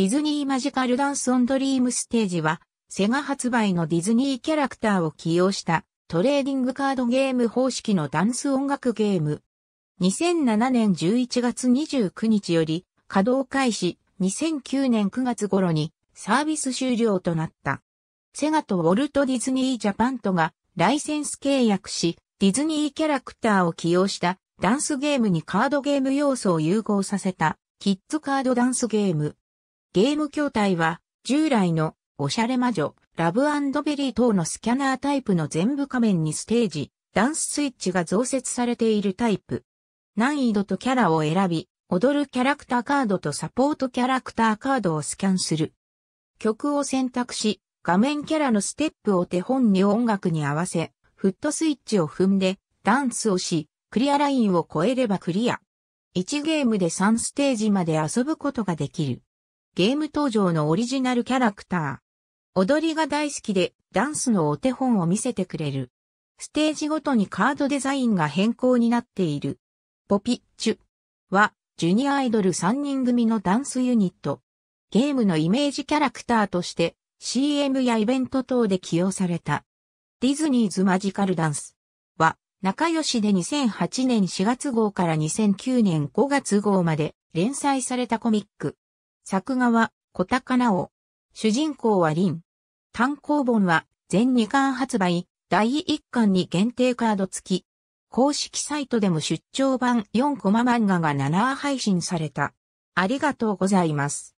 ディズニーマジカルダンスオンドリームステージは、セガ発売のディズニーキャラクターを起用したトレーディングカードゲーム方式のダンス音楽ゲーム。2007年11月29日より稼働開始、2009年9月頃にサービス終了となった。セガとウォルト・ディズニー・ジャパンとがライセンス契約し、ディズニーキャラクターを起用したダンスゲームにカードゲーム要素を融合させたキッズカードダンスゲーム。ゲーム筐体は、従来の、おしゃれ魔女、ラブベリー等のスキャナータイプの全部画面にステージ、ダンススイッチが増設されているタイプ。難易度とキャラを選び、踊るキャラクターカードとサポートキャラクターカードをスキャンする。曲を選択し、画面キャラのステップを手本に音楽に合わせ、フットスイッチを踏んで、ダンスをし、クリアラインを超えればクリア。1ゲームで3ステージまで遊ぶことができる。ゲーム登場のオリジナルキャラクター。踊りが大好きで、ダンスのお手本を見せてくれる。ステージごとにカードデザインが変更になっている。ポピッチュは、ジュニアアイドル3人組のダンスユニット。ゲームのイメージキャラクターとして、CM やイベント等で起用された。ディズニーズマジカルダンスは、仲良しで2008年4月号から2009年5月号まで連載されたコミック。作画は小高直。主人公は林。単行本は全2巻発売、第1巻に限定カード付き。公式サイトでも出張版4コマ漫画が7配信された。ありがとうございます。